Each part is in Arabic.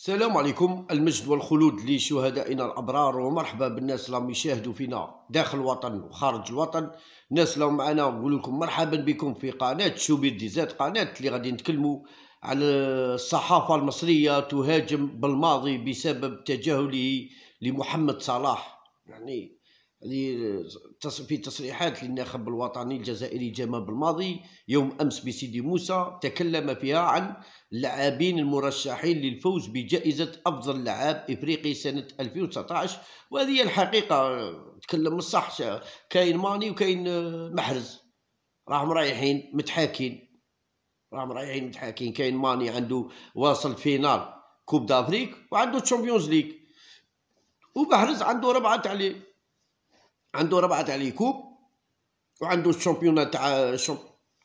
السلام عليكم المجد والخلود لشهدائنا الابرار ومرحبا بالناس اللي يشاهدوا فينا داخل الوطن وخارج الوطن الناس اللي معنا نقول لكم مرحبا بكم في قناه شوبير ديزات قناه اللي غادي نتكلموا على الصحافه المصريه تهاجم بالماضي بسبب تجاهله لمحمد صلاح يعني في تصريحات للناخب الوطني الجزائري جمال بالماضي يوم امس بسيدي موسى تكلم فيها عن اللاعبين المرشحين للفوز بجائزة أفضل لاعب إفريقي سنة 2019 وهذه هي الحقيقة تكلم الصح كاين ماني وكاين آه، محرز راهم رايحين متحاكين راهم رايحين متحاكين كاين ماني عنده واصل فينال كوب دافريك وعنده تشامبيونز ليغ ومحرز عنده ربعة تاع عنده ربعة تاع كوب وعنده الشامبيونات تاع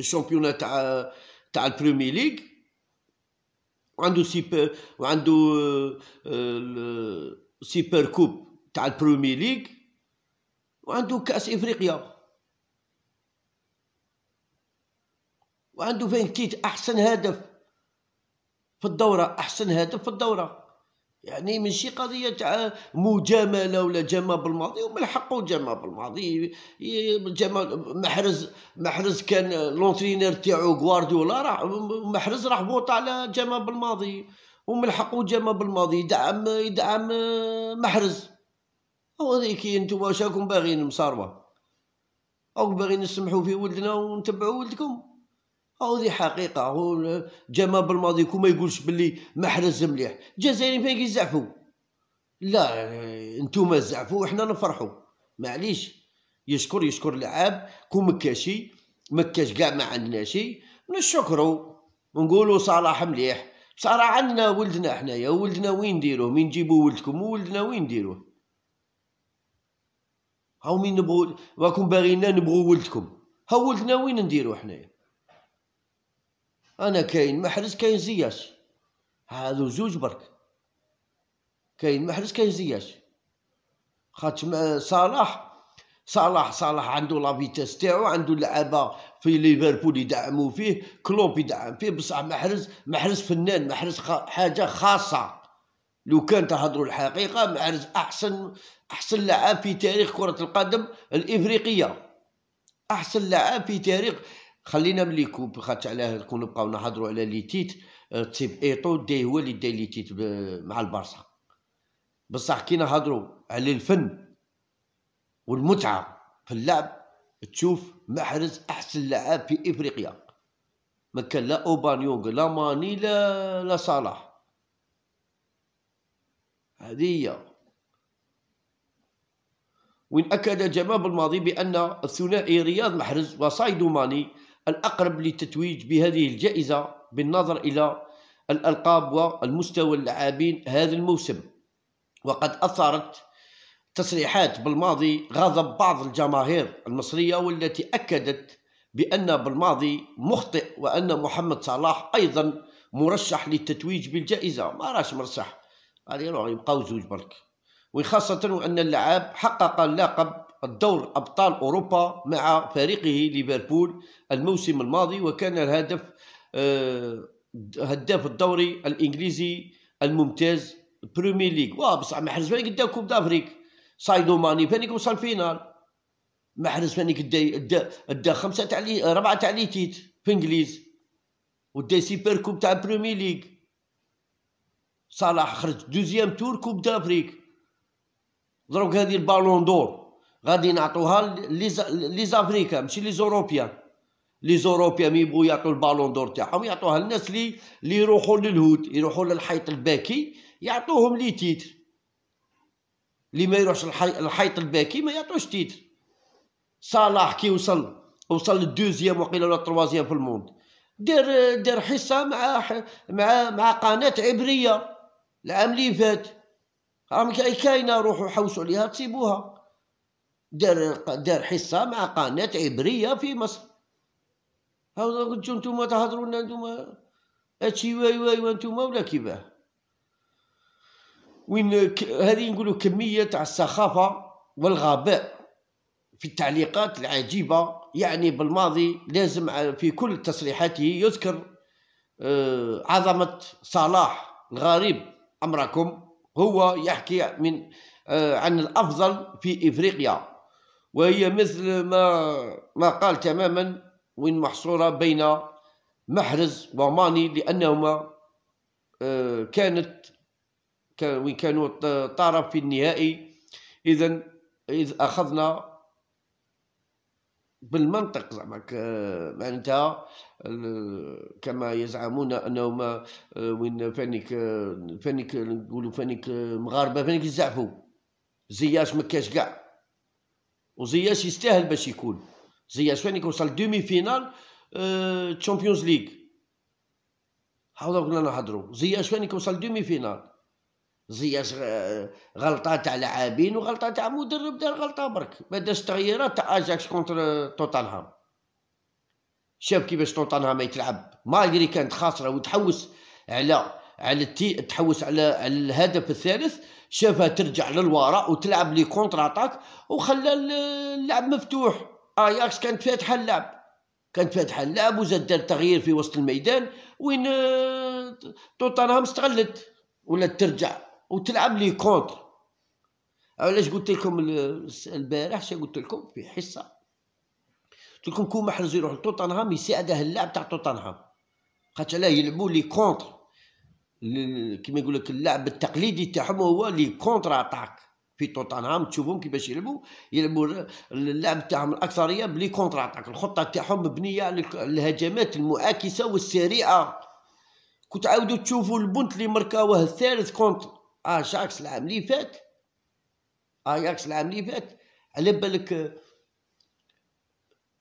الشامبيونات تاع تاع البريمير ليغ وعنده سيبر وعنده آه، سيبر كوب تاع البرومي ليغ وعنده كاس افريقيا وعنده فينكيت احسن هدف في الدوره احسن هدف في الدوره يعني ماشي قضية تاع مجاملة ولا جما بالماضي ومن حقه جمى بالماضي جما محرز محرز كان لونترينير تاعو غوارديولا راح محرز راح بوط على جما بالماضي ومن حقه جمى بالماضي يدعم يدعم محرز هو هذيك انتم واش راكم باغيين مصاربة او باغيين نسمحوا في ولدنا ونتبعوا ولدكم هاو هذه حقيقه هو جمال بالماضي كوما يقولش بلي ما حرز مليح الجزائريين فين كيزعفوا لا انتوما زعفوا وحنا نفرحوا معليش يشكر يشكر لعاب كون مكاشي مكاش كاع ما عندنا شي نشكرو ونقولوا صلاح مليح صراحة عندنا ولدنا حنايا ولدنا وين نديروه مين نجيبو ولدكم ولدنا وين نديروه هاو مين نبغو راكم باغينا نبغو ولدكم ها ولدنا وين نديروه حنايا انا كاين محرز كاين زياش هادو زوج برك كاين محرز كاين زياش خاطر صلاح صلاح صلاح عنده لافيتاس تاعو عنده اللعابه في ليفربول يدعموا فيه كلوب يدعم فيه بصح محرز محرز فنان محرز حاجه خاصه لو كان تهضروا الحقيقه محرز احسن احسن لاعب في تاريخ كره القدم الافريقيه احسن لاعب في تاريخ خلينا من لي كوب خاطر علاه كون نبقاو نهضروا على لي تيت آه، تيب ايطو دي هو اللي دا لي تيت مع البارسا بصح كي نهضروا على الفن والمتعه في اللعب تشوف محرز احسن لعاب في افريقيا ما كان لا اوبانيونغ لا ماني لا لا صلاح هذه وإن أكد جمال الماضي بأن الثنائي رياض محرز وصايد ماني الأقرب للتتويج بهذه الجائزة بالنظر إلى الألقاب والمستوى اللاعبين هذا الموسم وقد أثارت تصريحات بالماضي غضب بعض الجماهير المصرية والتي أكدت بأن بالماضي مخطئ وأن محمد صلاح أيضا مرشح للتتويج بالجائزة ما راش مرشح غادي يروح يبقاو زوج برك وخاصة وأن اللعاب حقق اللقب الدور أبطال أوروبا مع فريقه ليفربول الموسم الماضي وكان الهدف آه، هداف الدوري الإنجليزي الممتاز بريمير ليغ واه بصح محرز فاني قدا كوب دافريك سايدو ماني فاني وصل فينال محرز فاني قدا دا خمسه تاع لي ربعه تاع لي تيت في انجليز ودا سيبر كوب تاع بريمير ليغ صلاح خرج دوزيام تور كوب دافريك دروك هذه البالون دور غادي نعطوها لي زافريكا ماشي لي زوروبيا لي مي يبغوا يعطوا البالون دور تاعهم يعطوها للناس لي لي يروحوا للهود يروحوا للحيط الباكي يعطوهم لي تيتر لي ما يروحش الحيط الباكي ما يعطوش تيتر صلاح كي وصل وصل للدوزيام وقيل ولا التروازيام في الموند دار دار حصه مع مع مع قناه عبريه العام اللي فات راهم كاينه روحوا حوسوا عليها تسيبوها دار دار حصه مع قناه عبريه في مصر هاو قلتو نتوما تهضروا لنا نتوما هادشي واي واي وانتوما ولا كيفاه وين ك... هذه نقولوا كميه تاع السخافه والغباء في التعليقات العجيبه يعني بالماضي لازم في كل تصريحاته يذكر آه، عظمه صلاح الغريب امركم هو يحكي من آه، عن الافضل في افريقيا وهي مثل ما ما قال تماما وين محصورة بين محرز وماني لأنهما آه، كانت وين كانوا طرف في النهائي إذا إذ أخذنا بالمنطق زعما آه، معناتها كما يزعمون انهما آه، وين فانيك فانيك نقولوا فانيك مغاربه فانيك يزعفوا زياش ما كاش كاع وزياش يستاهل باش يكون زياش فين يوصل دومي فينال تشامبيونز ليغ حاولوا كنا نهضروا زياش فين يوصل دومي فينال زياش آه، غلطه تاع لاعبين وغلطه تاع مدرب دار غلطه برك ما داش تغييرات تاع اجاكس كونتر توتنهام شاف كيفاش توتنهام ما يتلعب مالغري كانت خاسره وتحوس على على التي تحوس على الهدف الثالث شافها ترجع للوراء وتلعب لي كونتر اتاك وخلى اللعب مفتوح اياكس كانت فاتحه اللعب كانت فاتحه اللعب وزاد دار تغيير في وسط الميدان وين آه، توتنهام استغلت ولا ترجع وتلعب لي كونتر علاش قلت لكم البارح شنو قلت لكم في حصه قلت لكم كون محرز يروح لتوتنهام يساعده اللعب تاع توتنهام خاطر علاه يلعبوا لي كونتر كيما يقول لك اللعب التقليدي تاعهم هو لي كونتر اتاك في توتنهام تشوفهم كيفاش يلعبوا يلعبوا اللعب تاعهم الاكثريه بلي كونتر اتاك الخطه تاعهم مبنيه على الهجمات المعاكسه والسريعه كنت عاودوا تشوفوا البنت اللي مركاوه الثالث كونتر اجاكس العام اللي فات اياكس العام اللي فات على بالك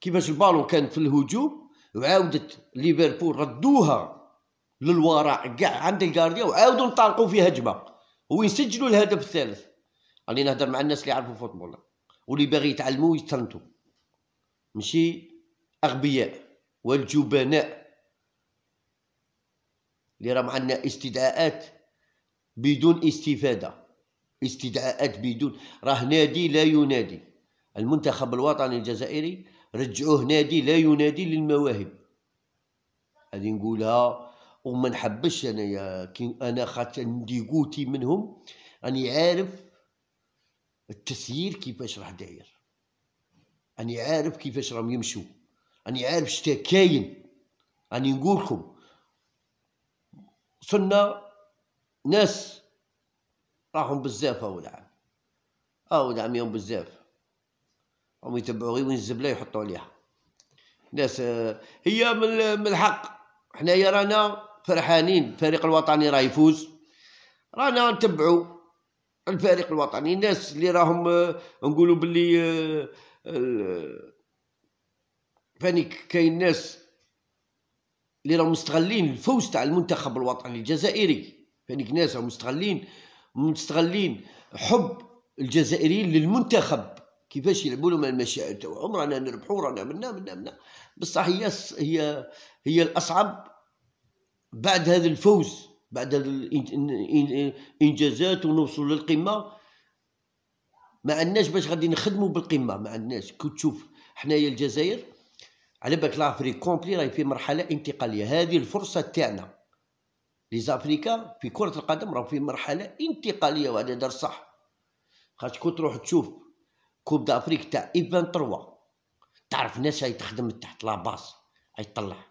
كيفاش البالون كان في الهجوم وعاودت ليفربول ردوها للوراء كاع عند الجارديا وعاودوا انطلقوا في هجمه ويسجلوا الهدف الثالث راني نهضر مع الناس اللي يعرفوا فوتبول واللي باغي يتعلموا ويترنتوا ماشي اغبياء والجبناء اللي راه عندنا استدعاءات بدون استفاده استدعاءات بدون راه نادي لا ينادي المنتخب الوطني الجزائري رجعوه نادي لا ينادي للمواهب هذه نقولها وما نحبش انايا كي انا خاطر قوتي منهم راني عارف التسيير كيفاش راه داير راني عارف كيفاش راهم يمشوا راني عارف شتا كاين راني نقول لكم ناس راهم بزاف هاو العام هاو العام يوم بزاف هم يتبعوا غير وين الزبله يحطوا عليها ناس آه، هي من الحق حنايا رانا فرحانين الفريق الوطني راه يفوز رانا نتبعوا الفريق الوطني الناس اللي راهم آه، نقولوا باللي آه، آه، فاني كاين ناس اللي راهم مستغلين الفوز تاع المنتخب الوطني الجزائري فاني ناس راهم مستغلين مستغلين حب الجزائريين للمنتخب كيفاش يلعبوا لهم المشاعر تاعهم رانا نربحوا رانا منا منا منا بصح هي هي هي الاصعب بعد هذا الفوز بعد الانجازات ونوصل للقمه ما عندناش باش غادي نخدموا بالقمه ما عندناش كي تشوف حنايا الجزائر على بالك لافريك كومبلي راهي في مرحله انتقاليه هذه الفرصه تاعنا لي زافريكا في كره القدم راهو في مرحله انتقاليه وهذا دار صح خاطر كون تروح تشوف كوب دافريك تاع ايفان تروا تعرف ناس هاي تخدم تحت لاباس هاي تطلع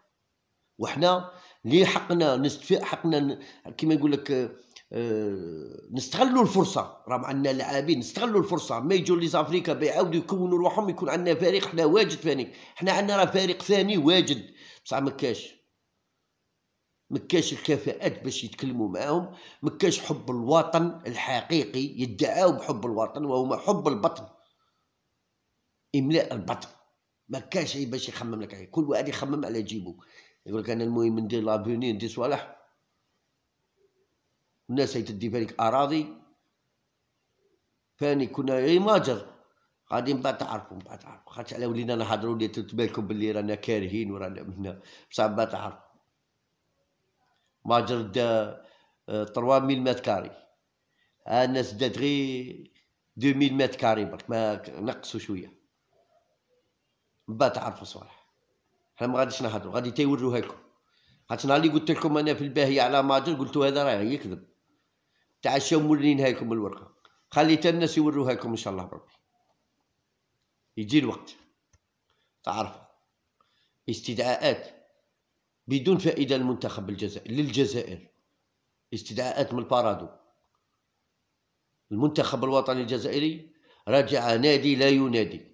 وحنا لي حقنا نستفيق حقنا كما يقول لك آه، نستغلوا الفرصه راه عندنا لاعبين نستغلوا الفرصه ما يجوا لي زافريكا بيعاودوا يكونوا روحهم يكون عندنا فريق حنا واجد فريق حنا عندنا راه فريق ثاني واجد بصح ما كاش ما كاش الكفاءات باش يتكلموا معاهم ما كاش حب الوطن الحقيقي يدعاو بحب الوطن وهو حب البطن املاء البطن ما كاش باش يخمم لك عليه كل واحد يخمم على جيبه يقول لك انا المهم ندير لافوني ندير صوالح الناس هي تدي بالك اراضي فاني كنا غير إيه ماجر غادي من تعرفوا من تعرفوا خاطش على ولينا نهضروا لي تبالكم باللي رانا كارهين ورانا منا بصح من بعد تعرفوا ماجر دا 3000 آه، متر كاري آه، الناس دات غير 2000 متر كاري برك ما نقصوا شويه من تعرفوا صوالح حنا ما غاديش نهضروا غادي تيوروها لكم حيت نهار اللي قلت لكم انا في الباهيه على ماجر قلتوا هذا راه يكذب تعشاو مولينها لكم الورقه خليت الناس يوروها لكم ان شاء الله بربي يجي الوقت تعرف استدعاءات بدون فائده للمنتخب الجزائري للجزائر استدعاءات من البارادو المنتخب الوطني الجزائري رجع نادي لا ينادي